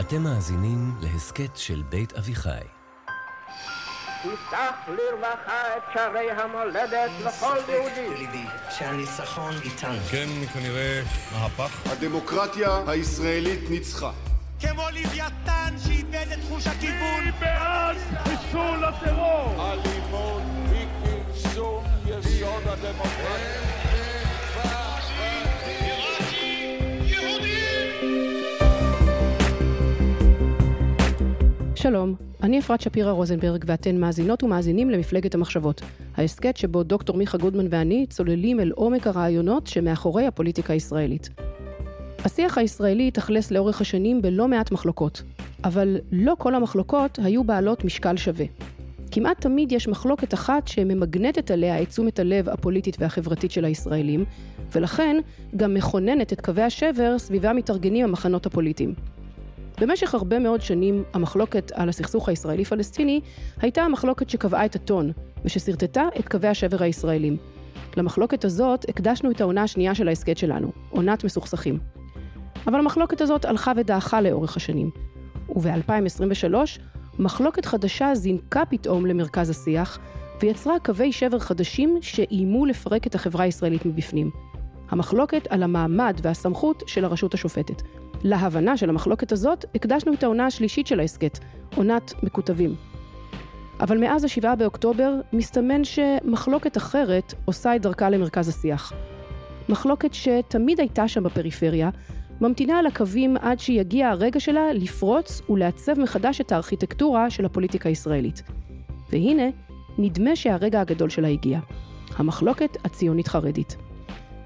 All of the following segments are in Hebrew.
אתם מאזינים להסכת של בית אביחי. תפתח לרווחה את שערי המולדת לכל יהודי. ליבי שהניצחון איתנו. כן, כנראה מהפך. הדמוקרטיה הישראלית ניצחה. כמו לוויתן שאיבד את חוש הכיוון. היא בעד חיסול הטרור! אלימות היא כרסום יסוד הדמוקרטיה. שלום, אני אפרת שפירא רוזנברג ואתן מאזינות ומאזינים למפלגת המחשבות, ההסכת שבו דוקטור מיכה גודמן ואני צוללים אל עומק הרעיונות שמאחורי הפוליטיקה הישראלית. השיח הישראלי התאכלס לאורך השנים בלא מעט מחלוקות, אבל לא כל המחלוקות היו בעלות משקל שווה. כמעט תמיד יש מחלוקת אחת שממגנטת עליה את תשומת הלב הפוליטית והחברתית של הישראלים, ולכן גם מכוננת את קווי השבר סביבם מתארגנים המחנות הפוליטיים. במשך הרבה מאוד שנים המחלוקת על הסכסוך הישראלי-פלסטיני הייתה המחלוקת שקבעה את הטון, וששרטטה את קווי השבר הישראלים. למחלוקת הזאת הקדשנו את העונה השנייה של ההסכת שלנו, עונת מסוכסכים. אבל המחלוקת הזאת הלכה ודעכה לאורך השנים. וב-2023, מחלוקת חדשה זינקה פתאום למרכז השיח, ויצרה קווי שבר חדשים שאיימו לפרק את החברה הישראלית מבפנים. המחלוקת על המעמד והסמכות של הרשות השופטת. להבנה של המחלוקת הזאת, הקדשנו את העונה השלישית של ההסכת, עונת מקוטבים. אבל מאז ה-7 באוקטובר, מסתמן שמחלוקת אחרת עושה את דרכה למרכז השיח. מחלוקת שתמיד הייתה שם בפריפריה, ממתינה על הקווים עד שיגיע הרגע שלה לפרוץ ולעצב מחדש את הארכיטקטורה של הפוליטיקה הישראלית. והנה, נדמה שהרגע הגדול שלה הגיע. המחלוקת הציונית-חרדית.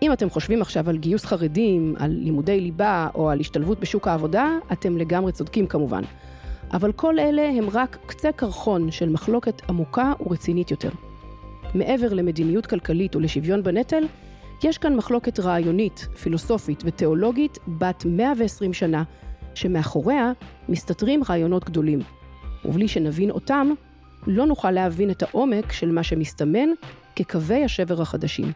אם אתם חושבים עכשיו על גיוס חרדים, על לימודי ליבה או על השתלבות בשוק העבודה, אתם לגמרי צודקים כמובן. אבל כל אלה הם רק קצה קרחון של מחלוקת עמוקה ורצינית יותר. מעבר למדיניות כלכלית ולשוויון בנטל, יש כאן מחלוקת רעיונית, פילוסופית ותיאולוגית בת 120 שנה, שמאחוריה מסתתרים רעיונות גדולים. ובלי שנבין אותם, לא נוכל להבין את העומק של מה שמסתמן כקווי השבר החדשים.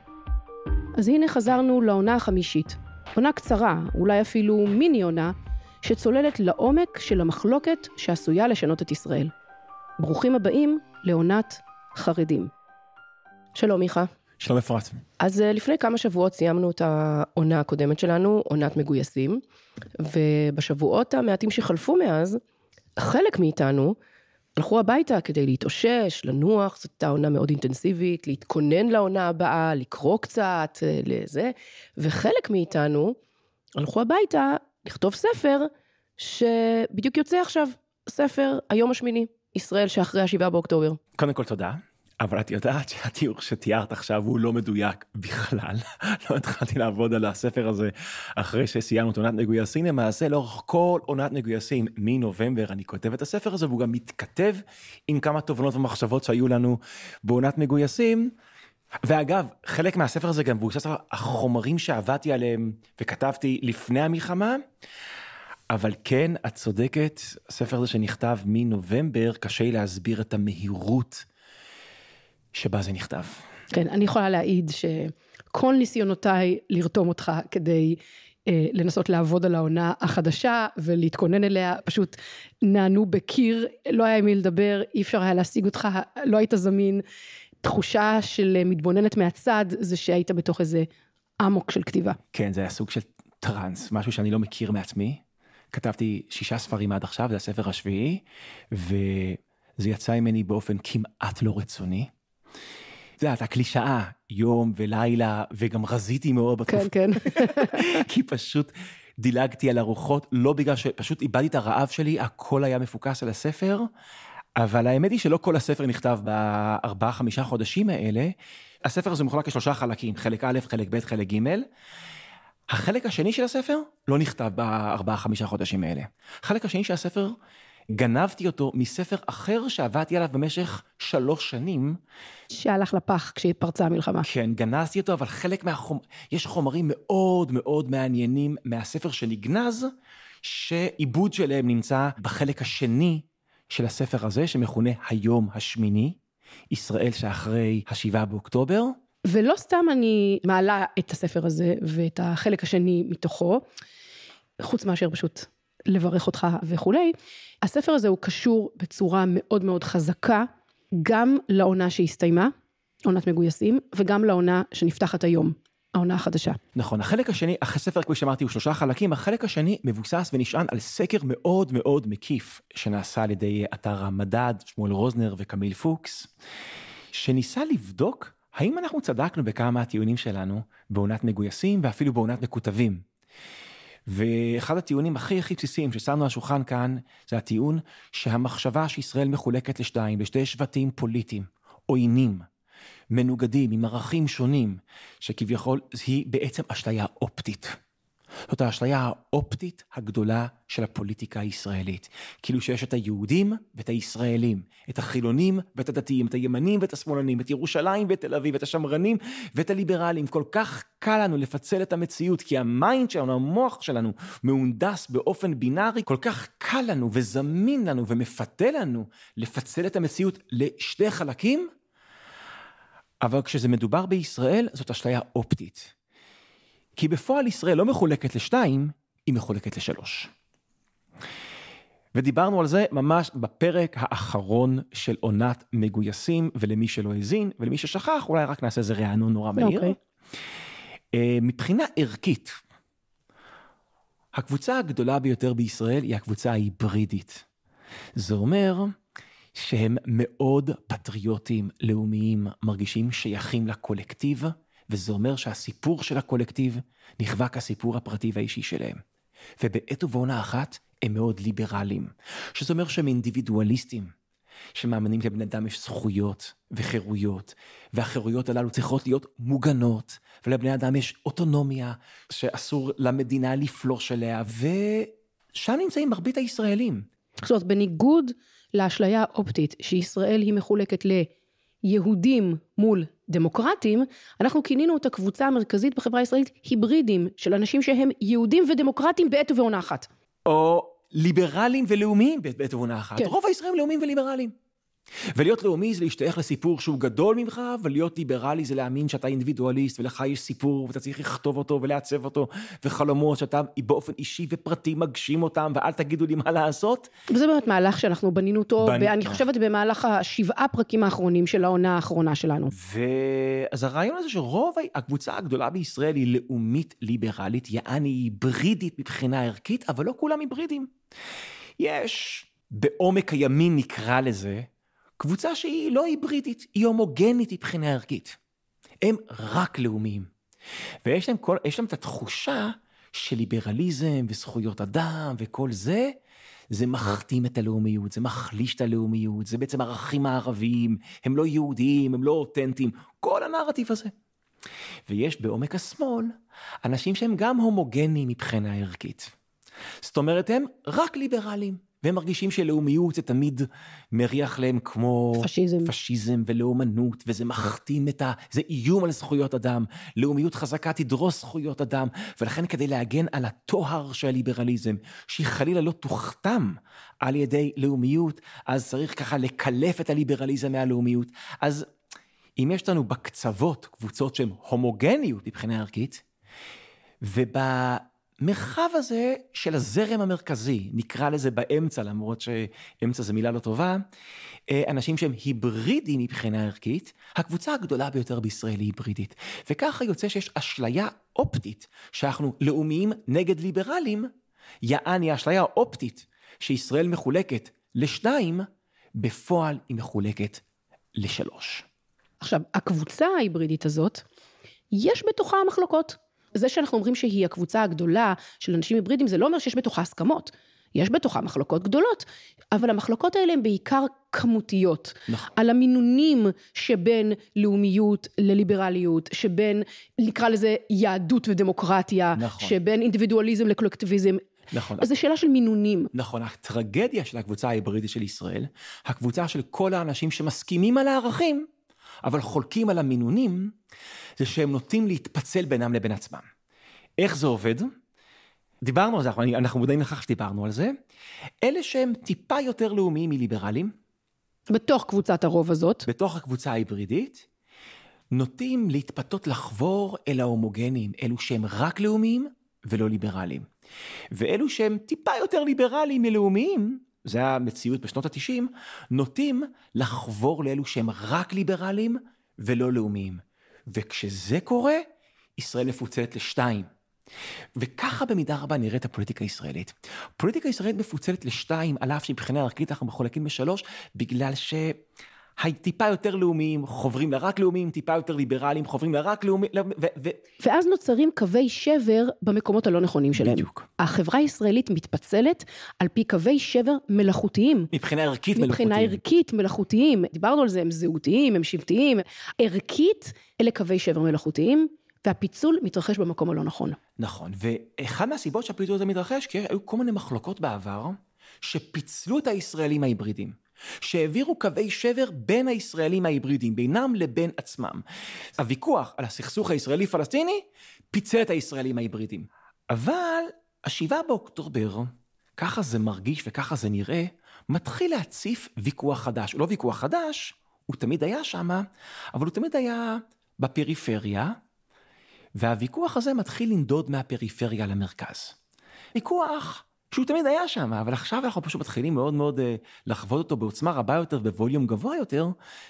אז הנה חזרנו לעונה החמישית. עונה קצרה, אולי אפילו מיני עונה, שצוללת לעומק של המחלוקת שעשויה לשנות את ישראל. ברוכים הבאים לעונת חרדים. שלום מיכה. שלום אפרת. אז אה, לפני כמה שבועות סיימנו את העונה הקודמת שלנו, עונת מגויסים, ובשבועות המעטים שחלפו מאז, חלק מאיתנו הלכו הביתה כדי להתאושש, לנוח, זאת הייתה עונה מאוד אינטנסיבית, להתכונן לעונה הבאה, לקרוא קצת, אה, לזה, וחלק מאיתנו הלכו הביתה לכתוב ספר, שבדיוק יוצא עכשיו, ספר היום השמיני, ישראל שאחרי השבעה באוקטובר. קודם כל תודה. אבל את יודעת שהתיאור שתיארת עכשיו הוא לא מדויק בכלל. לא התחלתי לעבוד על הספר הזה אחרי שסיימנו את עונת מגויסים. למעשה, לאורך כל עונת מגויסים מנובמבר אני כותב את הספר הזה, והוא גם מתכתב עם כמה תובנות ומחשבות שהיו לנו בעונת מגויסים. ואגב, חלק מהספר הזה גם מבוסס על החומרים שעבדתי עליהם וכתבתי לפני המלחמה. אבל כן, את צודקת, הספר הזה שנכתב מנובמבר, קשה לי להסביר את המהירות שבה זה נכתב. כן, אני יכולה להעיד שכל ניסיונותיי לרתום אותך כדי אה, לנסות לעבוד על העונה החדשה ולהתכונן אליה, פשוט נענו בקיר, לא היה עם מי לדבר, אי אפשר היה להשיג אותך, לא היית זמין. תחושה של אה, מתבוננת מהצד, זה שהיית בתוך איזה אמוק של כתיבה. כן, זה היה סוג של טראנס, משהו שאני לא מכיר מעצמי. כתבתי שישה ספרים עד עכשיו, זה הספר השביעי, וזה יצא ממני באופן כמעט לא רצוני. את יודעת, הקלישאה, יום ולילה, וגם רזיתי מאוד בתקופה. כן, כן. כי פשוט דילגתי על הרוחות, לא בגלל שפשוט איבדתי את הרעב שלי, הכל היה מפוקס על הספר, אבל האמת היא שלא כל הספר נכתב בארבעה, חמישה חודשים האלה. הספר הזה מחולק לשלושה חלקים, חלק א', חלק ב', חלק ג'. החלק השני של הספר לא נכתב בארבעה, חמישה חודשים האלה. החלק השני של הספר גנבתי אותו מספר אחר שעבדתי עליו במשך שלוש שנים. שהלך לפח כשפרצה המלחמה. כן, גנזתי אותו, אבל חלק מהחומ... יש חומרים מאוד מאוד מעניינים מהספר שנגנז, שעיבוד שלהם נמצא בחלק השני של הספר הזה, שמכונה היום השמיני, ישראל שאחרי השבעה באוקטובר. ולא סתם אני מעלה את הספר הזה ואת החלק השני מתוכו, חוץ מאשר פשוט לברך אותך וכולי, הספר הזה הוא קשור בצורה מאוד מאוד חזקה גם לעונה שהסתיימה, עונת מגויסים, וגם לעונה שנפתחת היום. העונה החדשה. נכון, החלק השני, הספר כפי שאמרתי הוא שלושה חלקים, החלק השני מבוסס ונשען על סקר מאוד מאוד מקיף שנעשה על ידי אתר המדד, שמואל רוזנר וקמיל פוקס, שניסה לבדוק האם אנחנו צדקנו בכמה הטיעונים שלנו בעונת מגויסים ואפילו בעונת מקוטבים. ואחד הטיעונים הכי הכי בסיסיים ששמנו על השולחן כאן, זה הטיעון שהמחשבה שישראל מחולקת לשתיים, לשתי שבטים פוליטיים, עוינים, מנוגדים, עם ערכים שונים, שכביכול היא בעצם אשליה אופטית. זאת האשליה האופטית הגדולה של הפוליטיקה הישראלית. כאילו שיש את היהודים ואת הישראלים, את החילונים ואת הדתיים, את הימנים ואת השמאלנים, את ירושלים ואת תל אביב, את השמרנים ואת הליברלים. כל כך קל לנו לפצל את המציאות, כי המיינד שלנו, המוח שלנו, מהונדס באופן בינארי, כל כך קל לנו וזמין לנו ומפתה לנו לפצל את המציאות לשתי חלקים. אבל כשזה מדובר בישראל, זאת אשליה אופטית. כי בפועל ישראל לא מחולקת לשתיים, היא מחולקת לשלוש. ודיברנו על זה ממש בפרק האחרון של עונת מגויסים, ולמי שלא האזין, ולמי ששכח, אולי רק נעשה איזה רענון נורא מהיר. Okay. אוקיי. אה, מבחינה ערכית, הקבוצה הגדולה ביותר בישראל היא הקבוצה ההיברידית. זה אומר שהם מאוד פטריוטים, לאומיים, מרגישים שייכים לקולקטיב, וזה אומר שהסיפור של הקולקטיב נחווה כסיפור הפרטי והאישי שלהם. ובעת ובעונה אחת הם מאוד ליברליים, שזה אומר שהם אינדיבידואליסטים, שמאמינים לבן אדם יש זכויות וחירויות, והחירויות הללו צריכות להיות מוגנות, ולבני אדם יש אוטונומיה שאסור למדינה לפלוש אליה, ושם נמצאים מרבית הישראלים. זאת אומרת, בניגוד לאשליה האופטית שישראל היא מחולקת ל... יהודים מול דמוקרטים, אנחנו כינינו את הקבוצה המרכזית בחברה הישראלית היברידים, של אנשים שהם יהודים ודמוקרטים בעת ובעונה אחת. או ליברלים ולאומיים בעת ובעונה אחת. כן. רוב הישראלים לאומיים וליברלים. ולהיות לאומי זה להשתייך לסיפור שהוא גדול ממך, ולהיות ליברלי זה להאמין שאתה אינדיבידואליסט, ולך יש סיפור, ואתה צריך לכתוב אותו ולעצב אותו, וחלומות שאתה באופן אישי ופרטי מגשים אותם, ואל תגידו לי מה לעשות. וזה באמת מהלך שאנחנו בנינו אותו, בנ... אני חושבת במהלך השבעה פרקים האחרונים של העונה האחרונה שלנו. ואז הרעיון הזה שרוב הקבוצה הגדולה בישראל היא לאומית ליברלית, יעני היברידית מבחינה ערכית, אבל לא כולם היברידים. יש, בעומק הימין נקרא לזה, קבוצה שהיא לא היברידית, היא הומוגנית מבחינה ערכית. הם רק לאומיים. ויש להם, כל, להם את התחושה של ליברליזם וזכויות אדם וכל זה, זה מכתים את הלאומיות, זה מחליש את הלאומיות, זה בעצם ערכים הערביים, הם לא יהודיים, הם לא אותנטיים, כל הנרטיב הזה. ויש בעומק השמאל אנשים שהם גם הומוגנים מבחינה ערכית. זאת אומרת, הם רק ליברלים. והם מרגישים שלאומיות זה תמיד מריח להם כמו... פשיזם. פשיזם ולאומנות, וזה מכתים את ה... זה איום על זכויות אדם. לאומיות חזקה תדרוס זכויות אדם, ולכן כדי להגן על הטוהר של הליברליזם, שהיא חלילה לא תוכתם על ידי לאומיות, אז צריך ככה לקלף את הליברליזם מהלאומיות. אז אם יש לנו בקצוות קבוצות שהן הומוגניות מבחינה ערכית, וב... המרחב הזה של הזרם המרכזי, נקרא לזה באמצע, למרות שאמצע זו מילה לא טובה, אה, אנשים שהם היברידים מבחינה ערכית, הקבוצה הגדולה ביותר בישראל היא היברידית. וככה יוצא שיש אשליה אופטית שאנחנו לאומיים נגד ליברלים, יעני האשליה האופטית שישראל מחולקת לשניים, בפועל היא מחולקת לשלוש. עכשיו, הקבוצה ההיברידית הזאת, יש בתוכה מחלוקות. זה שאנחנו אומרים שהיא הקבוצה הגדולה של אנשים היברידים, זה לא אומר שיש בתוכה הסכמות. יש בתוכה מחלוקות גדולות, אבל המחלוקות האלה הן בעיקר כמותיות. נכון. על המינונים שבין לאומיות לליברליות, שבין, נקרא לזה, יהדות ודמוקרטיה, נכון. שבין אינדיבידואליזם לקולקטיביזם. נכון. אז זו שאלה של מינונים. נכון, הטרגדיה של הקבוצה ההיברידית של ישראל, הקבוצה של כל האנשים שמסכימים על הערכים, אבל חולקים על המינונים, זה שהם נוטים להתפצל בינם לבין עצמם. איך זה עובד? דיברנו על זה, אנחנו מודעים לכך שדיברנו על זה. אלה שהם טיפה יותר לאומיים מליברלים. בתוך קבוצת הרוב הזאת. בתוך הקבוצה ההיברידית. נוטים להתפתות לחבור אל ההומוגנים, אלו שהם רק לאומיים ולא ליברליים. ואלו שהם טיפה יותר ליברלים מלאומיים, זה היה המציאות בשנות ה-90, נוטים לחבור לאלו שהם רק ליברליים ולא לאומיים. וכשזה קורה, ישראל מפוצלת לשתיים. וככה במידה רבה נראית הפוליטיקה הישראלית. פוליטיקה ישראלית מפוצלת לשתיים, על אף שמבחינה ערכית אנחנו מחולקים בשלוש, בגלל ש... הטיפה יותר לאומיים חוברים לרק לאומיים, טיפה יותר ליברליים חוברים לרק לאומיים. לא, ו... ואז נוצרים קווי שבר במקומות הלא נכונים שלהם. בדיוק. החברה הישראלית מתפצלת על פי קווי שבר מלאכותיים. מבחינה ערכית מבחינה מלאכותיים. מבחינה ערכית מלאכותיים. דיברנו על זה, הם זהותיים, הם שבטיים. ערכית, אלה קווי שבר מלאכותיים. והפיצול מתרחש במקום הלא נכון. נכון, ואחד מהסיבות שהפיצול הזה מתרחש, כי היו כל מיני מחלוקות בעבר, שפיצלו את הישראלים ההיברידים. שהעבירו קווי שבר בין הישראלים ההיברידים, בינם לבין עצמם. הוויכוח על הסכסוך הישראלי-פלסטיני פיצל את הישראלים ההיברידים. אבל השבעה באוקטובר, ככה זה מרגיש וככה זה נראה, מתחיל להציף ויכוח חדש. הוא לא ויכוח חדש, הוא תמיד היה שם, אבל הוא תמיד היה בפריפריה, והוויכוח הזה מתחיל לנדוד מהפריפריה למרכז. ויכוח שהוא תמיד היה שם, אבל עכשיו אנחנו פשוט מתחילים מאוד מאוד אה, לחוות אותו בעוצמה רבה יותר ובווליום גבוה יותר,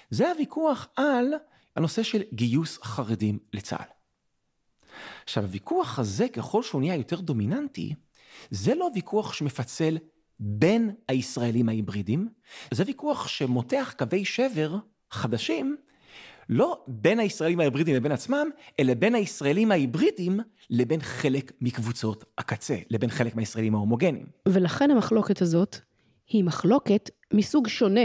זה הוויכוח על הנושא של גיוס חרדים לצה"ל. עכשיו, הוויכוח הזה, ככל שהוא נהיה יותר דומיננטי, זה לא ויכוח שמפצל בין הישראלים ההיברידים, זה ויכוח שמותח קווי שבר חדשים לא בין הישראלים ההיברידים לבין עצמם, אלא בין הישראלים ההיברידים לבין חלק מקבוצות הקצה, לבין חלק מהישראלים ההומוגנים. ולכן המחלוקת הזאת היא מחלוקת מסוג שונה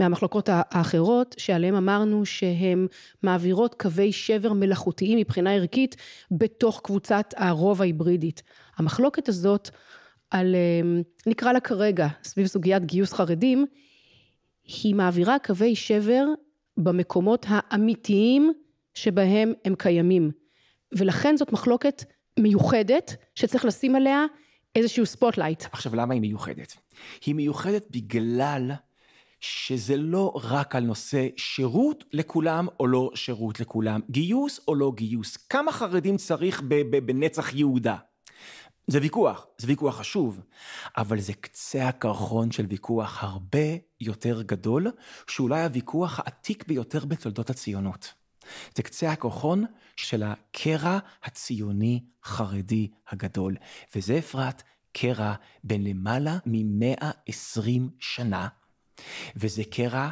מהמחלוקות האחרות שעליהן אמרנו שהן מעבירות קווי שבר מלאכותיים מבחינה ערכית בתוך קבוצת הרוב ההיברידית. המחלוקת הזאת על, אמ, נקרא לה כרגע, סביב סוגיית גיוס חרדים, היא מעבירה קווי שבר במקומות האמיתיים שבהם הם קיימים. ולכן זאת מחלוקת מיוחדת שצריך לשים עליה איזשהו ספוטלייט. עכשיו למה היא מיוחדת? היא מיוחדת בגלל שזה לא רק על נושא שירות לכולם או לא שירות לכולם, גיוס או לא גיוס, כמה חרדים צריך בנצח יהודה. זה ויכוח, זה ויכוח חשוב, אבל זה קצה הקרחון של ויכוח הרבה יותר גדול, שאולי הוויכוח העתיק ביותר בתולדות הציונות. זה קצה הכוחון של הקרע הציוני-חרדי הגדול, וזה אפרת קרע בין למעלה מ-120 שנה, וזה קרע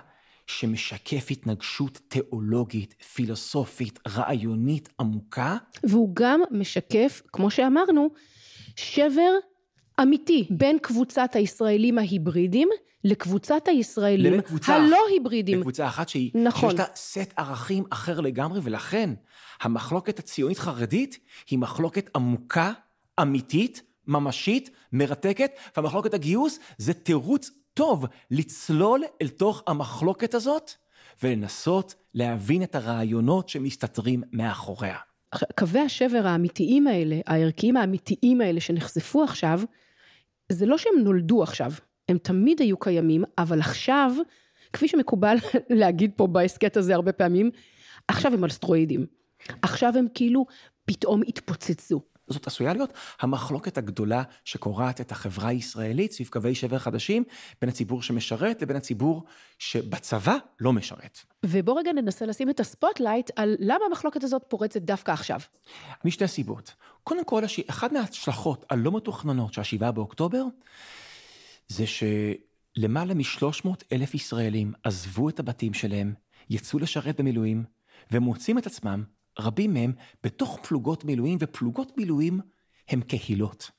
שמשקף התנגשות תיאולוגית, פילוסופית, רעיונית עמוקה. והוא גם משקף, כמו שאמרנו, שבר אמיתי בין קבוצת הישראלים ההיברידים לקבוצת הישראלים לקבוצה, הלא היברידים. לקבוצה אחת שהיא, נכון. שיש לה סט ערכים אחר לגמרי, ולכן המחלוקת הציונית-חרדית היא מחלוקת עמוקה, אמיתית, ממשית, מרתקת, והמחלוקת הגיוס זה תירוץ טוב לצלול אל תוך המחלוקת הזאת ולנסות להבין את הרעיונות שמסתתרים מאחוריה. קווי השבר האמיתיים האלה, הערכיים האמיתיים האלה שנחשפו עכשיו, זה לא שהם נולדו עכשיו, הם תמיד היו קיימים, אבל עכשיו, כפי שמקובל להגיד פה בהסכת הזה הרבה פעמים, עכשיו הם על סטרואידים. עכשיו הם כאילו פתאום התפוצצו. זאת עשויה להיות המחלוקת הגדולה שקורעת את החברה הישראלית סביב קווי שבר חדשים בין הציבור שמשרת לבין הציבור שבצבא לא משרת. ובוא רגע ננסה לשים את הספוטלייט על למה המחלוקת הזאת פורצת דווקא עכשיו. משתי סיבות. קודם כל, הש... אחת מההשלכות הלא מתוכננות של 7 באוקטובר, זה שלמעלה מ-300 אלף ישראלים עזבו את הבתים שלהם, יצאו לשרת במילואים, ומוצאים את עצמם רבים מהם בתוך פלוגות מילואים, ופלוגות מילואים הם קהילות.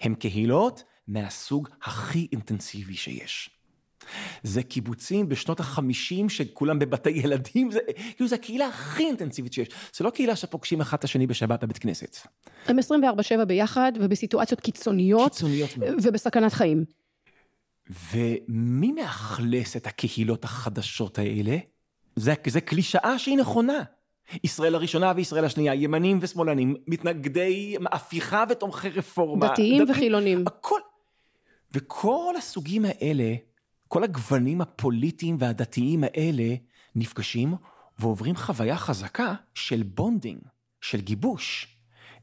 הם קהילות מהסוג הכי אינטנסיבי שיש. זה קיבוצים בשנות החמישים שכולם בבתי ילדים, זה כאילו זה הקהילה הכי אינטנסיבית שיש. זה לא קהילה שפוגשים אחד את השני בשבת בבית כנסת. הם 24-7 ביחד ובסיטואציות קיצוניות. קיצוניות ובסכנת חיים. ומי מאכלס את הקהילות החדשות האלה? זה, זה קלישאה שהיא נכונה. ישראל הראשונה וישראל השנייה, ימנים ושמאלנים, מתנגדי הפיכה ותומכי רפורמה. דתיים דתי, וחילונים. הכל. וכל הסוגים האלה, כל הגוונים הפוליטיים והדתיים האלה, נפגשים ועוברים חוויה חזקה של בונדינג, של גיבוש.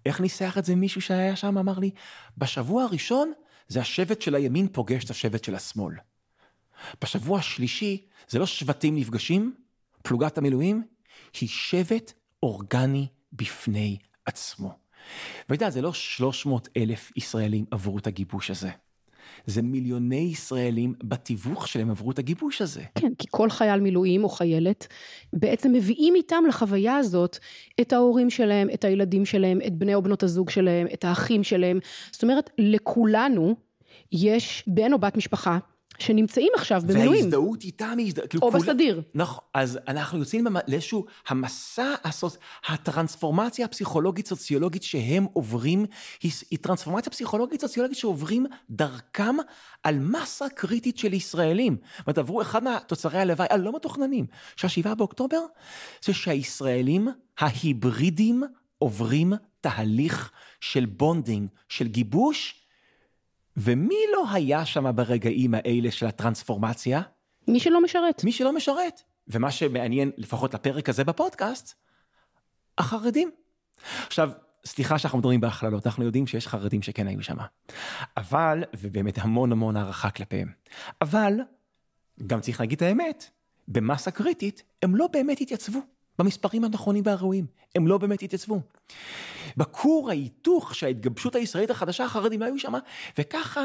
איך ניסח את זה מישהו שהיה שם אמר לי, בשבוע הראשון זה השבט של הימין פוגש את השבט של השמאל. בשבוע השלישי זה לא שבטים נפגשים, פלוגת המילואים, היא שבט אורגני בפני עצמו. ואתה יודע, זה לא 300 אלף ישראלים עברו את הגיבוש הזה. זה מיליוני ישראלים בתיווך שלהם עברו את הגיבוש הזה. כן, כי כל חייל מילואים או חיילת בעצם מביאים איתם לחוויה הזאת את ההורים שלהם, את הילדים שלהם, את בני או בנות הזוג שלהם, את האחים שלהם. זאת אומרת, לכולנו יש בן או בת משפחה שנמצאים עכשיו במילואים. וההזדהות איתם היא הזדהות... כאילו, או כול... בסדיר. נכון, אז אנחנו יוצאים לאיזשהו המסע, הסוס... הטרנספורמציה הפסיכולוגית-סוציולוגית שהם עוברים, היא, היא טרנספורמציה פסיכולוגית-סוציולוגית שעוברים דרכם על מסה קריטית של ישראלים. זאת אומרת, עברו אחד מהתוצרי הלוואי הלא מתוכננים של 7 באוקטובר, זה שהישראלים ההיברידים עוברים תהליך של בונדינג, של גיבוש, ומי לא היה שם ברגעים האלה של הטרנספורמציה? מי שלא משרת. מי שלא משרת. ומה שמעניין, לפחות לפרק הזה בפודקאסט, החרדים. עכשיו, סליחה שאנחנו מדברים בהכללות, אנחנו יודעים שיש חרדים שכן היו שם. אבל, ובאמת המון המון הערכה כלפיהם. אבל, גם צריך להגיד את האמת, במסה קריטית, הם לא באמת התייצבו. במספרים הנכונים והראויים. הם לא באמת התייצבו. בכור ההיתוך של ההתגבשות הישראלית החדשה, החרדים לא היו שם, וככה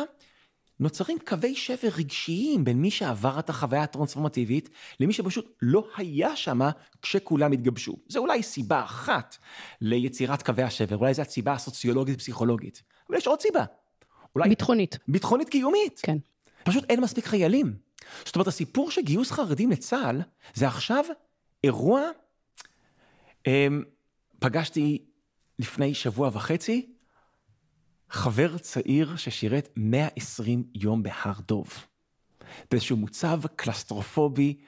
נוצרים קווי שבר רגשיים בין מי שעבר את החוויה הטרנספורמטיבית, למי שפשוט לא היה שם כשכולם התגבשו. זה אולי סיבה אחת ליצירת קווי השבר, אולי זו הסיבה הסוציולוגית-פסיכולוגית. אבל יש עוד סיבה. אולי... ביטחונית. ביטחונית קיומית. כן. פשוט אין מספיק חיילים. זאת אומרת, הסיפור של גיוס חרדים לצה"ל, זה עכשיו אירוע אמ, פגשתי לפני שבוע וחצי חבר צעיר ששירת 120 יום בהר דוב. באיזשהו מוצב קלסטרופובי,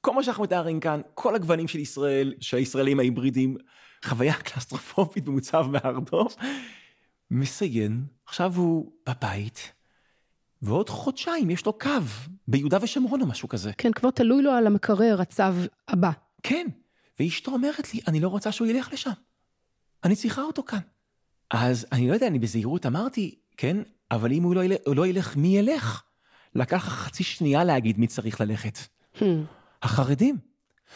כל מה שאנחנו מתארים כאן, כל הגוונים של ישראל, של הישראלים ההיברידים, חוויה קלסטרופובית במוצב בהר דוב, מסיין, עכשיו הוא בבית, ועוד חודשיים יש לו קו ביהודה ושומרון או משהו כזה. כן, כבר תלוי לו על המקרר הצו הבא. כן, ואשתו אומרת לי, אני לא רוצה שהוא ילך לשם. אני צריכה אותו כאן. אז אני לא יודע, אני בזהירות אמרתי, כן, אבל אם הוא לא ילך, הוא לא ילך מי ילך? לקח חצי שנייה להגיד מי צריך ללכת. Hmm. החרדים.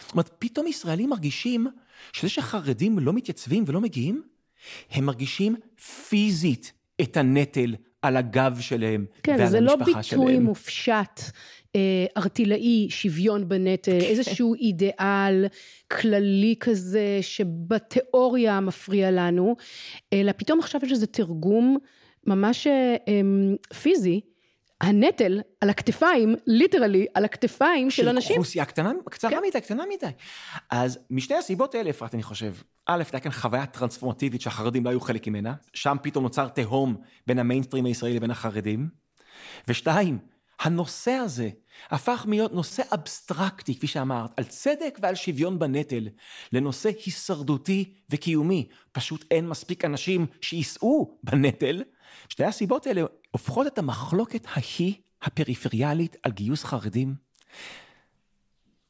זאת אומרת, פתאום ישראלים מרגישים שזה שחרדים לא מתייצבים ולא מגיעים, הם מרגישים פיזית את הנטל על הגב שלהם כן, ועל המשפחה שלהם. כן, זה לא ביטוי מופשט. אה, ארטילאי, שוויון בנטל, כן. איזשהו אידיאל כללי כזה שבתיאוריה מפריע לנו, אלא פתאום עכשיו יש איזה תרגום ממש אה, אמ, פיזי הנטל על הכתפיים, ליטרלי, על הכתפיים של, של אנשים. של אוכלוסייה קטנה, קצרה כן. מדי, קטנה מדי. אז משתי הסיבות האלה, אפרת, אני חושב, א', הייתה כאן חוויה טרנספורמטיבית שהחרדים לא היו חלק ממנה, שם פתאום נוצר תהום בין המיינסטרים הישראלי לבין החרדים. ושתיים, הנושא הזה הפך מיות נושא אבסטרקטי, כפי שאמרת, על צדק ועל שוויון בנטל, לנושא הישרדותי וקיומי. פשוט אין מספיק אנשים שיישאו בנטל. שתי הסיבות האלה הופכות את המחלוקת ההיא, הפריפריאלית, על גיוס חרדים,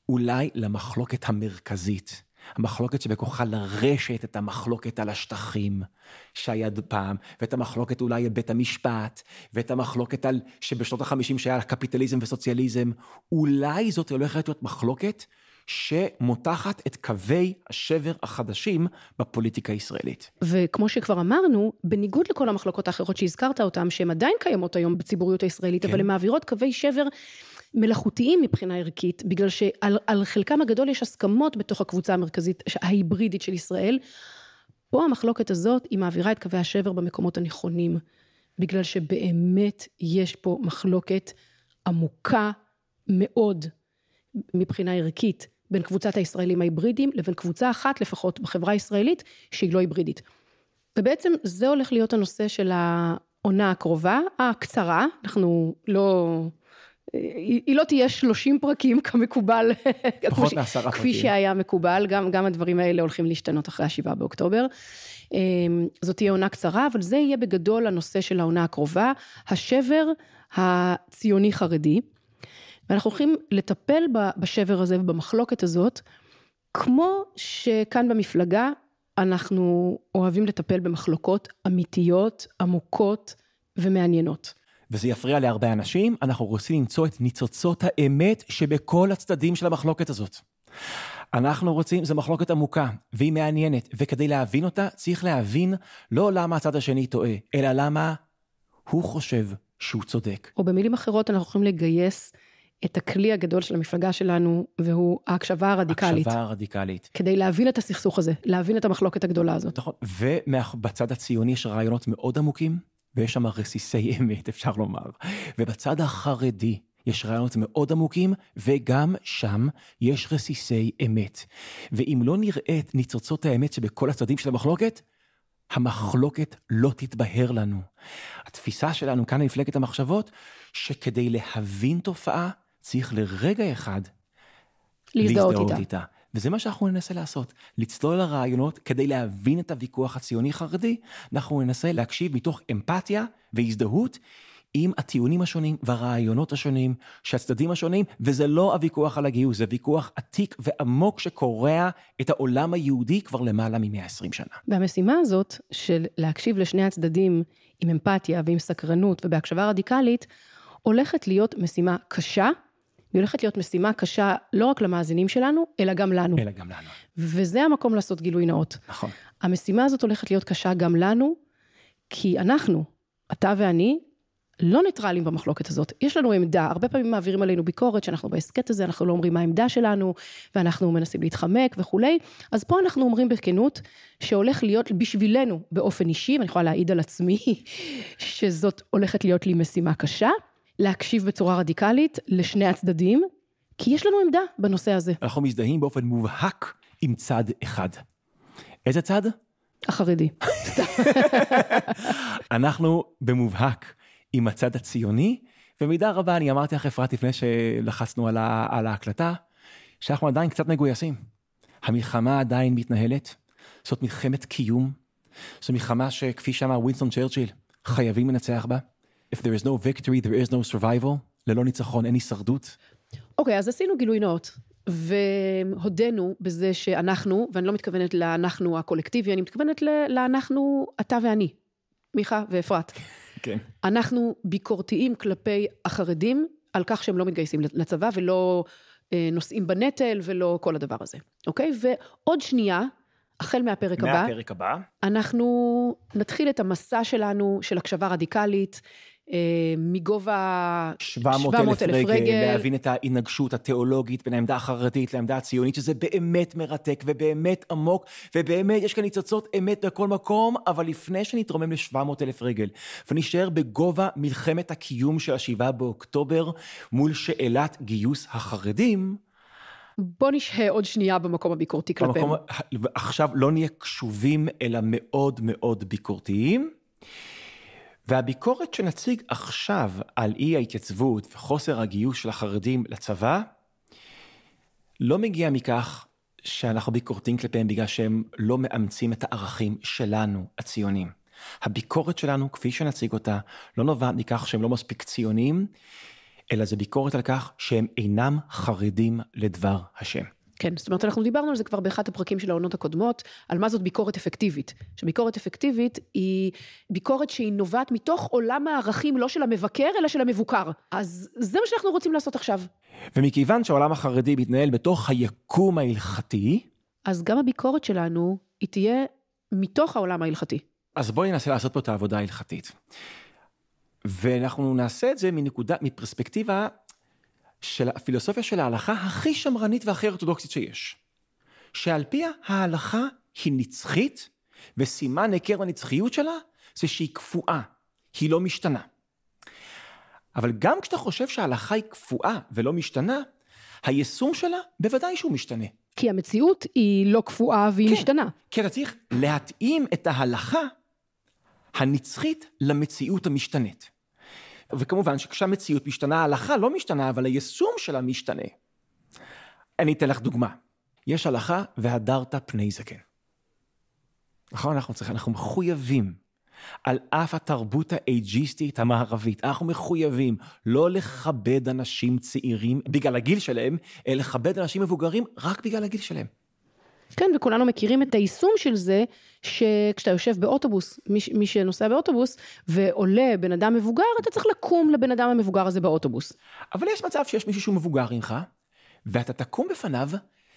אולי למחלוקת המרכזית. המחלוקת שבכוחה לרשת את המחלוקת על השטחים שהיה פעם, ואת המחלוקת אולי על בית המשפט, ואת המחלוקת על שבשנות החמישים שהיה קפיטליזם וסוציאליזם, אולי זאת הולכת להיות מחלוקת שמותחת את קווי השבר החדשים בפוליטיקה הישראלית. וכמו שכבר אמרנו, בניגוד לכל המחלוקות האחרות שהזכרת אותן, שהן עדיין קיימות היום בציבוריות הישראלית, כן. אבל הן מעבירות קווי שבר מלאכותיים מבחינה ערכית, בגלל שעל חלקם הגדול יש הסכמות בתוך הקבוצה המרכזית ההיברידית של ישראל. פה המחלוקת הזאת, היא מעבירה את קווי השבר במקומות הנכונים, בגלל שבאמת יש פה מחלוקת עמוקה מאוד מבחינה ערכית. בין קבוצת הישראלים ההיברידים לבין קבוצה אחת לפחות בחברה הישראלית שהיא לא היברידית. ובעצם זה הולך להיות הנושא של העונה הקרובה, הקצרה, אנחנו לא... היא לא תהיה 30 פרקים כמקובל, פחות מעשרה פרקים. כפי שהיה מקובל, גם, גם הדברים האלה הולכים להשתנות אחרי ה-7 באוקטובר. אמ, זאת תהיה עונה קצרה, אבל זה יהיה בגדול הנושא של העונה הקרובה, השבר הציוני-חרדי. ואנחנו הולכים לטפל בשבר הזה ובמחלוקת הזאת, כמו שכאן במפלגה אנחנו אוהבים לטפל במחלוקות אמיתיות, עמוקות ומעניינות. וזה יפריע להרבה אנשים, אנחנו רוצים למצוא את ניצוצות האמת שבכל הצדדים של המחלוקת הזאת. אנחנו רוצים, זו מחלוקת עמוקה, והיא מעניינת, וכדי להבין אותה, צריך להבין לא למה הצד השני טועה, אלא למה הוא חושב שהוא צודק. או במילים אחרות, אנחנו יכולים לגייס את הכלי הגדול של המפלגה שלנו, והוא ההקשבה הרדיקלית. הקשבה הרדיקלית. כדי להבין את הסכסוך הזה, להבין את המחלוקת הגדולה הזאת. נכון, ובצד הציוני יש רעיונות מאוד עמוקים, ויש שם רסיסי אמת, אפשר לומר. ובצד החרדי, יש רעיונות מאוד עמוקים, וגם שם יש רסיסי אמת. ואם לא נראה את ניצוצות האמת שבכל הצדדים של המחלוקת, המחלוקת לא תתבהר לנו. התפיסה שלנו כאן במפלגת המחשבות, שכדי להבין תופעה, צריך לרגע אחד להזדהות, להזדהות איתה. איתה. וזה מה שאנחנו ננסה לעשות, לצלול לרעיונות כדי להבין את הוויכוח הציוני-חרדי, אנחנו ננסה להקשיב מתוך אמפתיה והזדהות עם הטיעונים השונים והרעיונות השונים שהצדדים השונים, וזה לא הוויכוח על הגיוס, זה ויכוח עתיק ועמוק שקורע את העולם היהודי כבר למעלה מ-120 שנה. והמשימה הזאת של להקשיב לשני הצדדים עם אמפתיה ועם סקרנות ובהקשבה רדיקלית, הולכת להיות משימה קשה, היא הולכת להיות משימה קשה לא רק למאזינים שלנו, אלא גם לנו. אלא גם לנו. וזה המקום לעשות גילוי נאות. נכון. המשימה הזאת הולכת להיות קשה גם לנו, כי אנחנו, אתה ואני, לא ניטרלים במחלוקת הזאת. יש לנו עמדה, הרבה פעמים מעבירים עלינו ביקורת שאנחנו בהסכת הזה, אנחנו לא אומרים מה העמדה שלנו, ואנחנו מנסים להתחמק וכולי. אז פה אנחנו אומרים בכנות, שהולך להיות בשבילנו באופן אישי, ואני יכולה להעיד על עצמי, שזאת הולכת להיות לי משימה קשה. להקשיב בצורה רדיקלית לשני הצדדים, כי יש לנו עמדה בנושא הזה. אנחנו מזדהים באופן מובהק עם צד אחד. איזה צד? החרדי. אנחנו במובהק עם הצד הציוני, ובמידה רבה אני אמרתי לך אפרת לפני שלחצנו על, ה- על ההקלטה, שאנחנו עדיין קצת מגויסים. המלחמה עדיין מתנהלת, זאת מלחמת קיום, זאת מלחמה שכפי שאמר ווינסטון צ'רצ'יל, חייבים לנצח בה. If there is no victory, there is no survival. ללא ניצחון אין הישרדות. אוקיי, okay, אז עשינו גילוי נאות. והודינו בזה שאנחנו, ואני לא מתכוונת לאנחנו הקולקטיבי, אני מתכוונת לאנחנו, אתה ואני, מיכה ואפרת. כן. אנחנו ביקורתיים כלפי החרדים על כך שהם לא מתגייסים לצבא ולא אה, נושאים בנטל ולא כל הדבר הזה, אוקיי? ועוד שנייה, החל מהפרק הבא, מהפרק הבא, אנחנו נתחיל את המסע שלנו של הקשבה רדיקלית, אה, מגובה 700 אלף רגל, רגל, להבין את ההינגשות התיאולוגית בין העמדה החרדית לעמדה הציונית, שזה באמת מרתק ובאמת עמוק, ובאמת יש כאן ניצוצות אמת בכל מקום, אבל לפני שנתרומם ל-700 אלף רגל, ונשאר בגובה מלחמת הקיום של ה-7 באוקטובר מול שאלת גיוס החרדים, בוא נשהה עוד שנייה במקום הביקורתי כלפיהם. עכשיו לא נהיה קשובים, אלא מאוד מאוד ביקורתיים. והביקורת שנציג עכשיו על אי ההתייצבות וחוסר הגיוס של החרדים לצבא, לא מגיע מכך שאנחנו ביקורתיים כלפיהם בגלל שהם לא מאמצים את הערכים שלנו, הציונים. הביקורת שלנו, כפי שנציג אותה, לא נובעת מכך שהם לא מספיק ציונים, אלא זה ביקורת על כך שהם אינם חרדים לדבר השם. כן, זאת אומרת, אנחנו דיברנו על זה כבר באחד הפרקים של העונות הקודמות, על מה זאת ביקורת אפקטיבית. שביקורת אפקטיבית היא ביקורת שהיא נובעת מתוך עולם הערכים, לא של המבקר, אלא של המבוקר. אז זה מה שאנחנו רוצים לעשות עכשיו. ומכיוון שהעולם החרדי מתנהל בתוך היקום ההלכתי... אז גם הביקורת שלנו, היא תהיה מתוך העולם ההלכתי. אז בואי ננסה לעשות פה את העבודה ההלכתית. ואנחנו נעשה את זה מנקודה, מפרספקטיבה של הפילוסופיה של ההלכה הכי שמרנית והכי אורתודוקסית שיש. שעל פיה ההלכה היא נצחית, וסימן היכר בנצחיות שלה זה שהיא קפואה, היא לא משתנה. אבל גם כשאתה חושב שההלכה היא קפואה ולא משתנה, היישום שלה בוודאי שהוא משתנה. כי המציאות היא לא קפואה והיא כן, משתנה. כי אתה צריך להתאים את ההלכה הנצחית למציאות המשתנית. וכמובן שכשהמציאות משתנה, ההלכה לא משתנה, אבל היישום שלה משתנה. אני אתן לך דוגמה. יש הלכה, והדרת פני זקן. נכון? אנחנו צריכים, אנחנו מחויבים. על אף התרבות האייג'יסטית המערבית, אנחנו מחויבים לא לכבד אנשים צעירים בגלל הגיל שלהם, אלא לכבד אנשים מבוגרים רק בגלל הגיל שלהם. כן, וכולנו מכירים את היישום של זה, שכשאתה יושב באוטובוס, מי, מי שנוסע באוטובוס, ועולה בן אדם מבוגר, אתה צריך לקום לבן אדם המבוגר הזה באוטובוס. אבל יש מצב שיש מישהו שהוא מבוגר ממך, ואתה תקום בפניו,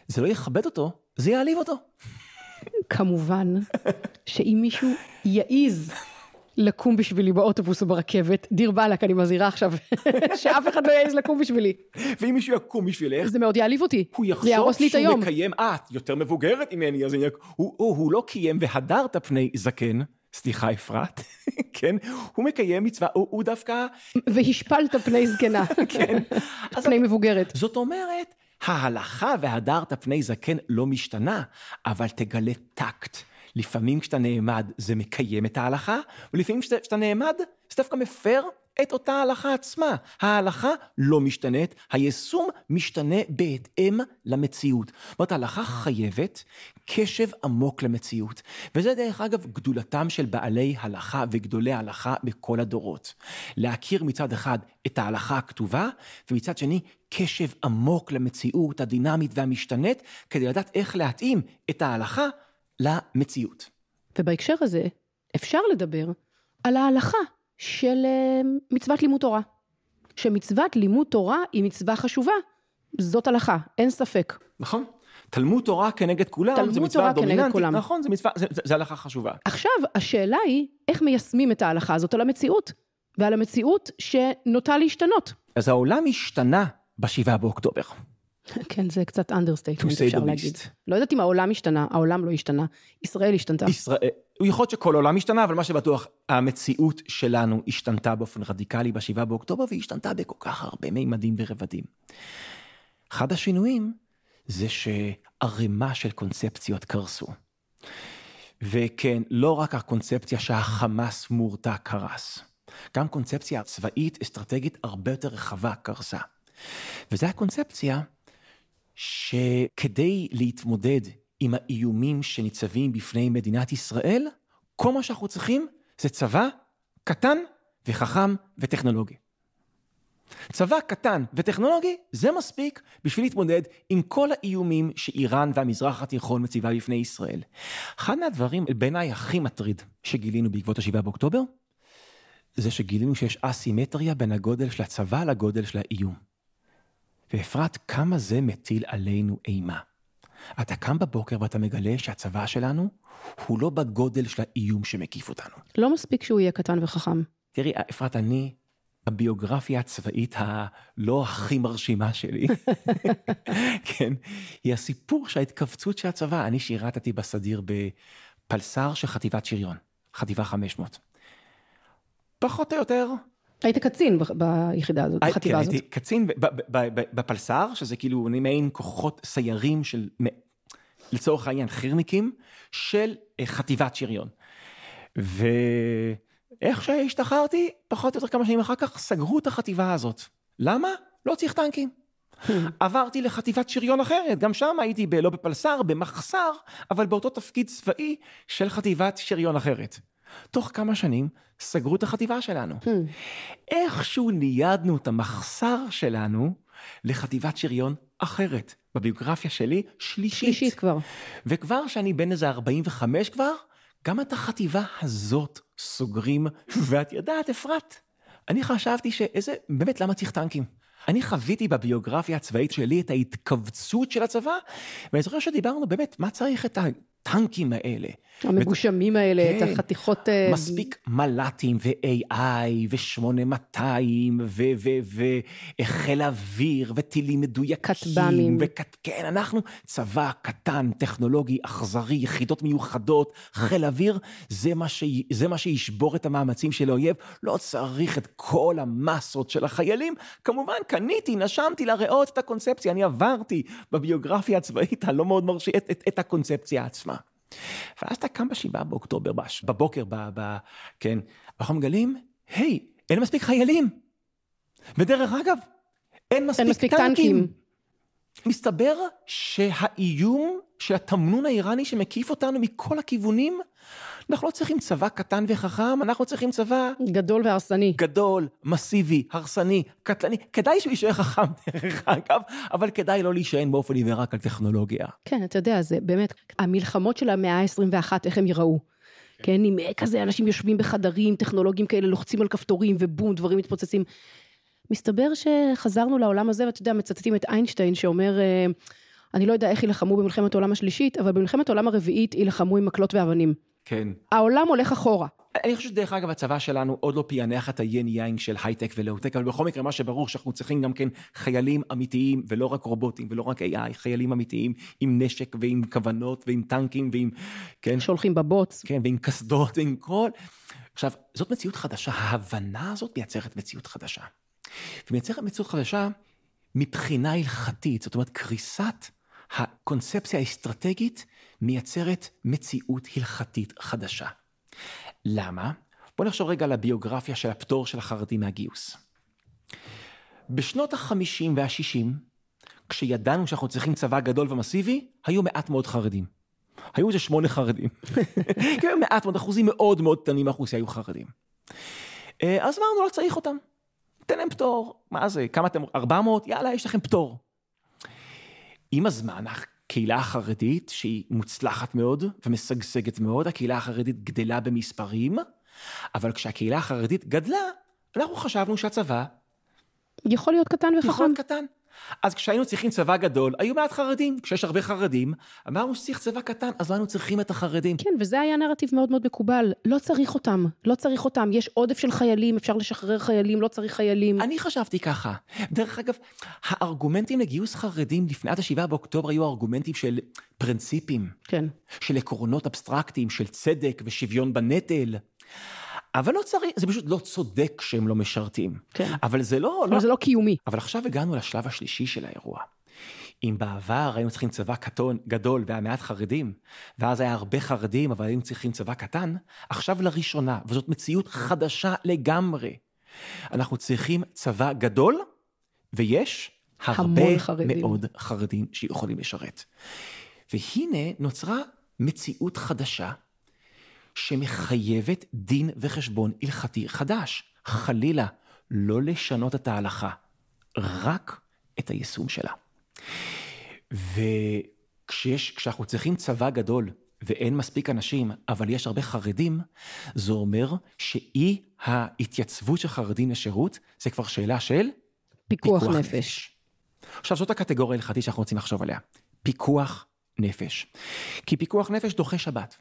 זה לא יכבד אותו, זה יעליב אותו. כמובן, שאם מישהו יעיז לקום בשבילי באוטובוס או ברכבת, דיר באלק, אני מזהירה עכשיו, שאף אחד לא יעז לקום בשבילי. ואם מישהו יקום בשבילך... זה מאוד יעליב אותי. הוא יחשוב שהוא מקיים... אה, את יותר מבוגרת ממני, אז אני... הוא, הוא, הוא לא קיים והדרת פני זקן. סליחה, אפרת, כן? הוא מקיים מצווה, הוא, הוא דווקא... והשפלת פני זקנה. כן. פני מבוגרת. זאת אומרת, ההלכה והדרת פני זקן לא משתנה, אבל תגלה טקט. לפעמים כשאתה נעמד זה מקיים את ההלכה, ולפעמים כשאתה נעמד זה דווקא מפר את אותה ההלכה עצמה. ההלכה לא משתנית, היישום משתנה בהתאם למציאות. זאת אומרת, ההלכה חייבת קשב עמוק למציאות. וזה דרך אגב גדולתם של בעלי הלכה וגדולי הלכה בכל הדורות. להכיר מצד אחד את ההלכה הכתובה, ומצד שני קשב עמוק למציאות הדינמית והמשתנית, כדי לדעת איך להתאים את ההלכה למציאות. ובהקשר הזה, אפשר לדבר על ההלכה של אה, מצוות לימוד תורה. שמצוות לימוד תורה היא מצווה חשובה. זאת הלכה, אין ספק. נכון. תלמוד תורה כנגד כולם, זה מצווה דומיננטית, נכון, זה, מצווה, זה, זה, זה הלכה חשובה. עכשיו, השאלה היא, איך מיישמים את ההלכה הזאת על המציאות, ועל המציאות שנוטה להשתנות. אז העולם השתנה בשבעה באוקטובר. כן, זה קצת אנדרסטייטמנט, אפשר להגיד. לא יודעת אם העולם השתנה, העולם לא השתנה, ישראל השתנתה. ישראל, יכול להיות שכל העולם השתנה, אבל מה שבטוח, המציאות שלנו השתנתה באופן רדיקלי ב-7 באוקטובר, והיא השתנתה בכל כך הרבה מימדים ורבדים. אחד השינויים זה שערימה של קונספציות קרסו. וכן, לא רק הקונספציה שהחמאס מורתע קרס, גם קונספציה צבאית, אסטרטגית הרבה יותר רחבה קרסה. וזו הקונספציה שכדי להתמודד עם האיומים שניצבים בפני מדינת ישראל, כל מה שאנחנו צריכים זה צבא קטן וחכם וטכנולוגי. צבא קטן וטכנולוגי, זה מספיק בשביל להתמודד עם כל האיומים שאיראן והמזרח התיכון מציבה בפני ישראל. אחד מהדברים בעיניי הכי מטריד שגילינו בעקבות השבעה באוקטובר, זה שגילינו שיש אסימטריה בין הגודל של הצבא לגודל של האיום. ואפרת, כמה זה מטיל עלינו אימה. אתה קם בבוקר ואתה מגלה שהצבא שלנו הוא לא בגודל של האיום שמקיף אותנו. לא מספיק שהוא יהיה קטן וחכם. תראי, אפרת, אני, הביוגרפיה הצבאית הלא הכי מרשימה שלי, כן, היא הסיפור של ההתכווצות של הצבא. אני שירתתי בסדיר בפלס"ר של חטיבת שריון, חטיבה 500. פחות או יותר, היית קצין ביחידה הזאת, אה, בחטיבה כן, הזאת. כן, הייתי קצין בפלס"ר, שזה כאילו אני מעין כוחות סיירים של, לצורך העניין, חירניקים, של אה, חטיבת שריון. ואיך שהשתחררתי, פחות או יותר כמה שנים אחר כך, סגרו את החטיבה הזאת. למה? לא צריך טנקים. עברתי לחטיבת שריון אחרת, גם שם הייתי ב... לא בפלס"ר, במחס"ר, אבל באותו תפקיד צבאי של חטיבת שריון אחרת. תוך כמה שנים סגרו את החטיבה שלנו. Hmm. איכשהו ניידנו את המחסר שלנו לחטיבת שריון אחרת. בביוגרפיה שלי, שלישית. שלישית כבר. וכבר שאני בן איזה 45 כבר, גם את החטיבה הזאת סוגרים, ואת יודעת, אפרת, אני חשבתי שאיזה, באמת, למה צריך טנקים? אני חוויתי בביוגרפיה הצבאית שלי את ההתכווצות של הצבא, ואני זוכר שדיברנו באמת, מה צריך את ה... הטנקים האלה. המגושמים האלה, כן, את החתיכות... אה, מספיק מל"טים ו-AI ו-8200 וחיל אוויר וטילים מדויקים. כטב"מים. כן, אנחנו צבא קטן, טכנולוגי, אכזרי, יחידות מיוחדות, חיל אוויר, זה מה, ש... זה מה שישבור את המאמצים של האויב. לא צריך את כל המסות של החיילים. כמובן, קניתי, נשמתי לריאות את הקונספציה, אני עברתי בביוגרפיה הצבאית הלא מאוד מרשימה, את, את, את הקונספציה עצמה. ואז אתה קם בשבעה באוקטובר, בש... בבוקר, ב, ב, כן, אנחנו מגלים, היי, אין מספיק חיילים. ודרך אגב, אין מספיק, אין מספיק טנקים. טנקים. מסתבר שהאיום של התמנון האיראני שמקיף אותנו מכל הכיוונים, אנחנו לא צריכים צבא קטן וחכם, אנחנו צריכים צבא... גדול והרסני. גדול, מסיבי, הרסני, קטלני. כדאי שהוא יישאר חכם, דרך אגב, אבל כדאי לא להישען באופן עיוור רק על טכנולוגיה. כן, אתה יודע, זה באמת, המלחמות של המאה ה-21, איך הם ייראו. כן, כן עם אה, כזה אנשים יושבים בחדרים, טכנולוגים כאלה, לוחצים על כפתורים ובום, דברים מתפוצצים. מסתבר שחזרנו לעולם הזה, ואתה יודע, מצטטים את איינשטיין שאומר, אה, אני לא יודע איך יילחמו במלחמת העולם השלישית, אבל במלחמת העולם הרביעית יילחמו עם מקלות ואבנים. כן. העולם הולך אחורה. אני חושב שדרך אגב הצבא שלנו עוד לא פענח את היין יין של הייטק ולאוטק, אבל בכל מקרה מה שברור שאנחנו צריכים גם כן חיילים אמיתיים ולא רק רובוטים ולא רק AI, חיילים אמיתיים עם נשק ועם כוונות ועם טנקים ועם, כן. שהולכים בבוץ. כן, ועם קסדות ועם כל. עכשיו, זאת מציאות חדשה, ההבנה הזאת מייצרת מציאות חדשה. ומייצרת מציאות חדשה מבחינה הלכתית, זאת אומרת קריסת הקונספציה האסטרטגית מייצרת מציאות הלכתית חדשה. למה? בואו נחשוב רגע על הביוגרפיה של הפטור של החרדים מהגיוס. בשנות ה-50 וה-60, כשידענו שאנחנו צריכים צבא גדול ומסיבי, היו מעט מאוד חרדים. היו איזה שמונה חרדים. כי כן, היו מעט מאוד, אחוזים מאוד מאוד קטנים מהאוכלוסייה היו חרדים. אה, אז אמרנו, לא צריך אותם. תן להם פטור. מה זה, כמה אתם, 400? יאללה, יש לכם פטור. עם הזמן, הקהילה החרדית, שהיא מוצלחת מאוד ומשגשגת מאוד, הקהילה החרדית גדלה במספרים, אבל כשהקהילה החרדית גדלה, אנחנו חשבנו שהצבא... יכול להיות קטן וחכם. יכול להיות קטן. אז כשהיינו צריכים צבא גדול, היו מעט חרדים. כשיש הרבה חרדים, אמרנו שצריך צבא קטן, אז לא היינו צריכים את החרדים. כן, וזה היה נרטיב מאוד מאוד מקובל. לא צריך אותם, לא צריך אותם. יש עודף של חיילים, אפשר לשחרר חיילים, לא צריך חיילים. אני חשבתי ככה. דרך אגב, הארגומנטים לגיוס חרדים לפני עד השבעה באוקטובר היו ארגומנטים של פרינציפים. כן. של עקרונות אבסטרקטיים, של צדק ושוויון בנטל. אבל לא צריך, זה פשוט לא צודק שהם לא משרתים. כן. אבל זה לא... אבל לא... זה לא קיומי. אבל עכשיו הגענו לשלב השלישי של האירוע. אם בעבר היינו צריכים צבא קטון, גדול והיה מעט חרדים, ואז היה הרבה חרדים, אבל היינו צריכים צבא קטן, עכשיו לראשונה, וזאת מציאות חדשה לגמרי. אנחנו צריכים צבא גדול, ויש הרבה חרדים. מאוד חרדים שיכולים לשרת. והנה נוצרה מציאות חדשה שמחייבת דין וחשבון הלכתי חדש. חלילה, לא לשנות את ההלכה, רק את היישום שלה. וכשאנחנו צריכים צבא גדול ואין מספיק אנשים, אבל יש הרבה חרדים, זה אומר שאי ההתייצבות של חרדים לשירות, זה כבר שאלה של פיקוח, פיקוח נפש. נפש. עכשיו, זאת הקטגוריה ההלכתית שאנחנו רוצים לחשוב עליה, פיקוח נפש. כי פיקוח נפש דוחה שבת.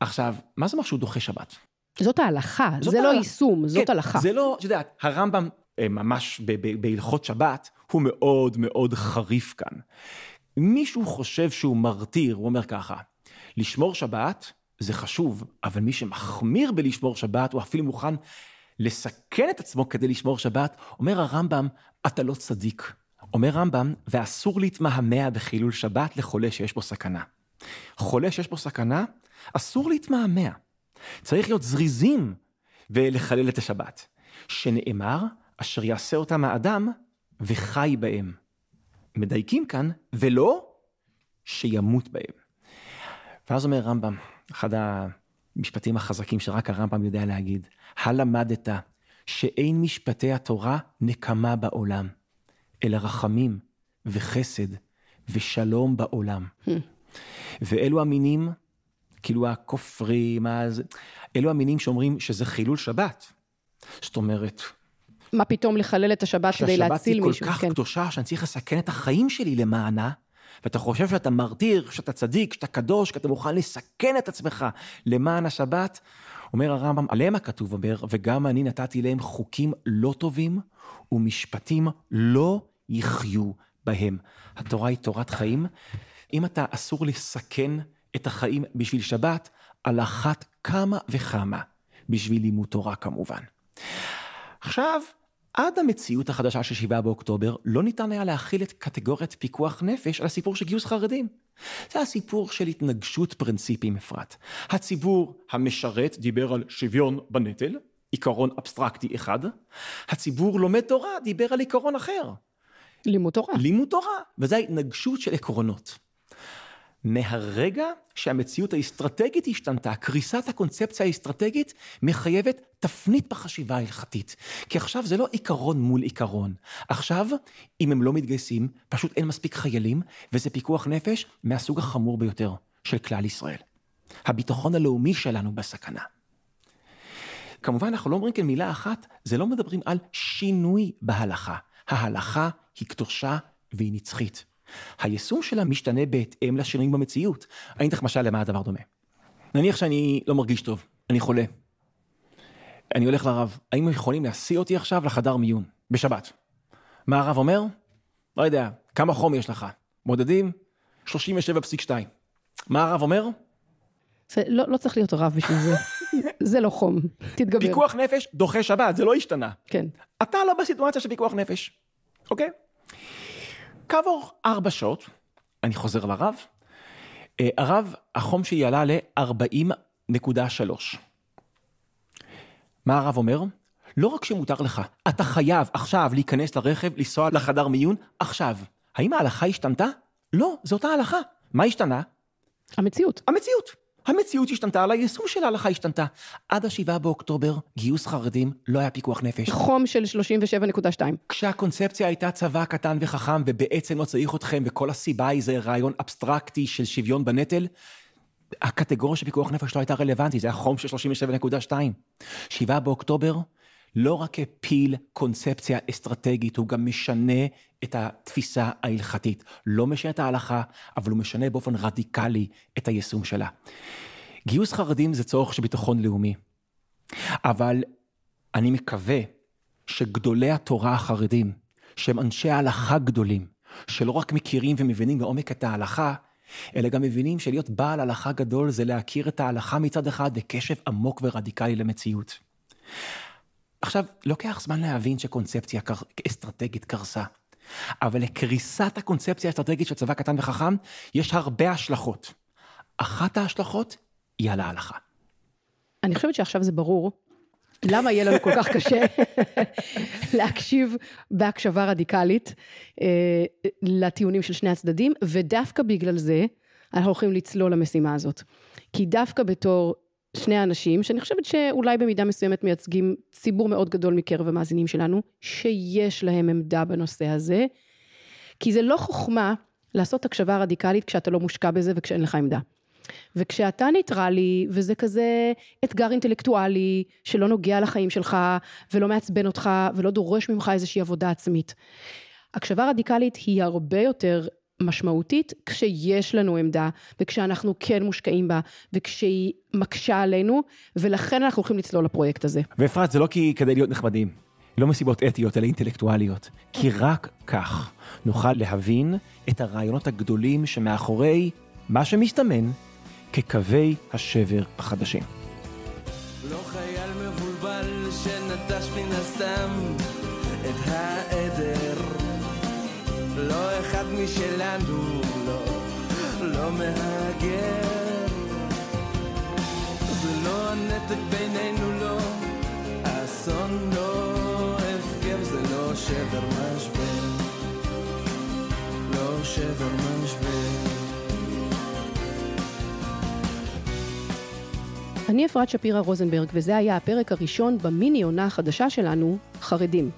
עכשיו, מה זה אומר שהוא דוחה שבת? זאת ההלכה, זאת זה לא ההלכה. לא יישום, כן, זאת הלכה. זה לא, את יודעת, הרמב"ם, אה, ממש בהלכות שבת, הוא מאוד מאוד חריף כאן. מישהו חושב שהוא מרתיר, הוא אומר ככה, לשמור שבת זה חשוב, אבל מי שמחמיר בלשמור שבת, הוא אפילו מוכן לסכן את עצמו כדי לשמור שבת, אומר הרמב"ם, אתה לא צדיק. אומר רמב"ם, ואסור להתמהמה בחילול שבת לחולה שיש בו סכנה. חולה שיש בו סכנה, אסור להתמהמה. צריך להיות זריזים ולחלל את השבת, שנאמר, אשר יעשה אותם האדם וחי בהם. מדייקים כאן, ולא שימות בהם. ואז אומר רמב"ם, אחד המשפטים החזקים שרק הרמב"ם יודע להגיד, הלמדת שאין משפטי התורה נקמה בעולם, אלא רחמים וחסד ושלום בעולם. Hmm. ואלו המינים, כאילו הכופרים, אז, אלו המינים שאומרים שזה חילול שבת. זאת אומרת... מה פתאום לחלל את השבת כדי להציל מישהו? שהשבת היא כל כך כן. קדושה, שאני צריך לסכן את החיים שלי למענה, ואתה חושב שאתה מרתיר, שאתה צדיק, שאתה קדוש, כי אתה מוכן לסכן את עצמך למען השבת, אומר הרמב"ם, עליהם הכתוב אומר, וגם אני נתתי להם חוקים לא טובים ומשפטים לא יחיו בהם. התורה היא תורת חיים, אם אתה אסור לסכן את החיים בשביל שבת, על אחת כמה וכמה בשביל לימוד תורה כמובן. עכשיו, עד המציאות החדשה של 7 באוקטובר, לא ניתן היה להכיל את קטגוריית פיקוח נפש על הסיפור של גיוס חרדים. זה הסיפור של התנגשות פרינציפים אפרת. הציבור המשרת דיבר על שוויון בנטל, עיקרון אבסטרקטי אחד, הציבור לומד תורה דיבר על עיקרון אחר. לימוד תורה. לימוד תורה, וזו ההתנגשות של עקרונות. מהרגע שהמציאות האסטרטגית השתנתה, קריסת הקונספציה האסטרטגית מחייבת תפנית בחשיבה ההלכתית. כי עכשיו זה לא עיקרון מול עיקרון. עכשיו, אם הם לא מתגייסים, פשוט אין מספיק חיילים, וזה פיקוח נפש מהסוג החמור ביותר של כלל ישראל. הביטחון הלאומי שלנו בסכנה. כמובן, אנחנו לא אומרים כאן מילה אחת, זה לא מדברים על שינוי בהלכה. ההלכה היא קדושה והיא נצחית. היישום שלה משתנה בהתאם לשינויים במציאות. אני אתן משל למה הדבר דומה. נניח שאני לא מרגיש טוב, אני חולה. אני הולך לרב, האם הם יכולים להסיע אותי עכשיו לחדר מיון, בשבת? מה הרב אומר? לא יודע, כמה חום יש לך? מודדים? 37.2. מה הרב אומר? זה, לא, לא צריך להיות רב בשביל זה. זה לא חום, תתגבר. פיקוח נפש דוחה שבת, זה לא השתנה. כן. אתה לא בסיטואציה של פיקוח נפש, אוקיי? כעבור ארבע שעות, אני חוזר לרב, אה, הרב, החום שלי עלה ל-40.3. מה הרב אומר? לא רק שמותר לך, אתה חייב עכשיו להיכנס לרכב, לנסוע לחדר מיון, עכשיו. האם ההלכה השתנתה? לא, זו אותה הלכה. מה השתנה? המציאות. המציאות. המציאות השתנתה, על היישום של ההלכה השתנתה. עד השבעה באוקטובר, גיוס חרדים לא היה פיקוח נפש. חום של 37.2. כשהקונספציה הייתה צבא קטן וחכם, ובעצם לא צריך אתכם, וכל הסיבה היא זה רעיון אבסטרקטי של שוויון בנטל, הקטגוריה של פיקוח נפש לא הייתה רלוונטית, זה היה חום של 37.2. שבעה באוקטובר, לא רק הפיל קונספציה אסטרטגית, הוא גם משנה את התפיסה ההלכתית. לא משנה את ההלכה, אבל הוא משנה באופן רדיקלי את היישום שלה. גיוס חרדים זה צורך של ביטחון לאומי. אבל אני מקווה שגדולי התורה החרדים, שהם אנשי הלכה גדולים, שלא רק מכירים ומבינים לעומק את ההלכה, אלא גם מבינים שלהיות בעל הלכה גדול זה להכיר את ההלכה מצד אחד בקשב עמוק ורדיקלי למציאות. עכשיו, לוקח זמן להבין שקונספציה קר... אסטרטגית קרסה, אבל לקריסת הקונספציה האסטרטגית של צבא קטן וחכם, יש הרבה השלכות. אחת ההשלכות היא על ההלכה. אני חושבת שעכשיו זה ברור למה יהיה לנו כל כך קשה להקשיב בהקשבה רדיקלית אה, לטיעונים של שני הצדדים, ודווקא בגלל זה אנחנו הולכים לצלול למשימה הזאת. כי דווקא בתור שני האנשים, שאני חושבת שאולי במידה מסוימת מייצגים ציבור מאוד גדול מקרב המאזינים שלנו, שיש להם עמדה בנושא הזה, כי זה לא חוכמה לעשות הקשבה רדיקלית כשאתה לא מושקע בזה וכשאין לך עמדה. וכשאתה ניטרלי, וזה כזה אתגר אינטלקטואלי שלא נוגע לחיים שלך, ולא מעצבן אותך, ולא דורש ממך איזושהי עבודה עצמית. הקשבה רדיקלית היא הרבה יותר משמעותית כשיש לנו עמדה וכשאנחנו כן מושקעים בה וכשהיא מקשה עלינו ולכן אנחנו הולכים לצלול לפרויקט הזה. ואפרת זה לא כי כדי להיות נחמדים, לא מסיבות אתיות אלא אינטלקטואליות, כי רק כך נוכל להבין את הרעיונות הגדולים שמאחורי מה שמסתמן כקווי השבר החדשים. לא חייל מבולבל שנטש מן הסתם את העץ משלנו לא, לא מהגר. זה לא הנתק בינינו לא, אסון לא הפקר, זה לא שבר משבר. לא שבר משבר. אני אפרת שפירא רוזנברג, וזה היה הפרק הראשון במיני עונה החדשה שלנו, חרדים.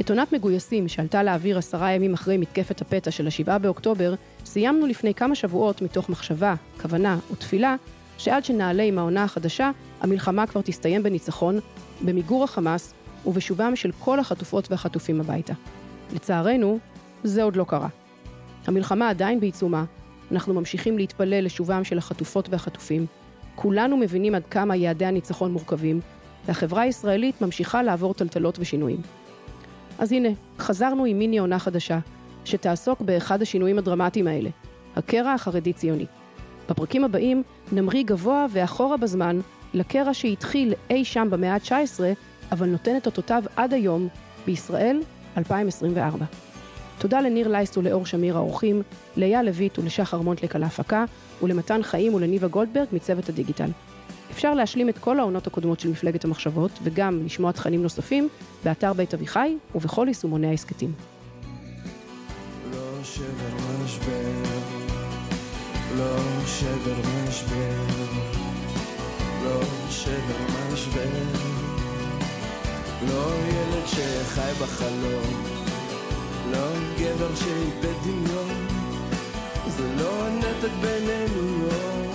את עונת מגויסים שעלתה לאוויר עשרה ימים אחרי מתקפת הפתע של השבעה באוקטובר, סיימנו לפני כמה שבועות מתוך מחשבה, כוונה ותפילה, שעד שנעלה עם העונה החדשה, המלחמה כבר תסתיים בניצחון, במיגור החמאס ובשובם של כל החטופות והחטופים הביתה. לצערנו, זה עוד לא קרה. המלחמה עדיין בעיצומה, אנחנו ממשיכים להתפלל לשובם של החטופות והחטופים, כולנו מבינים עד כמה יעדי הניצחון מורכבים, והחברה הישראלית ממשיכה לעבור טלטלות ושינויים. אז הנה, חזרנו עם מיני עונה חדשה, שתעסוק באחד השינויים הדרמטיים האלה, הקרע החרדי-ציוני. בפרקים הבאים נמריא גבוה ואחורה בזמן לקרע שהתחיל אי שם במאה ה-19, אבל נותן את אותותיו עד היום, בישראל 2024. תודה לניר לייס ולאור שמיר האורחים, לאייל לויט ולשחר מונטלק על ההפקה, ולמתן חיים ולניבה גולדברג מצוות הדיגיטל. אפשר להשלים את כל העונות הקודמות של מפלגת המחשבות, וגם לשמוע תכנים נוספים, באתר בית אביחי ובכל יישומוני ההסכתים. לא, לא, לא, לא ילד שחי בחלום, לא גבר שאיבד דמיון, זה לא הנתק בינינו יום.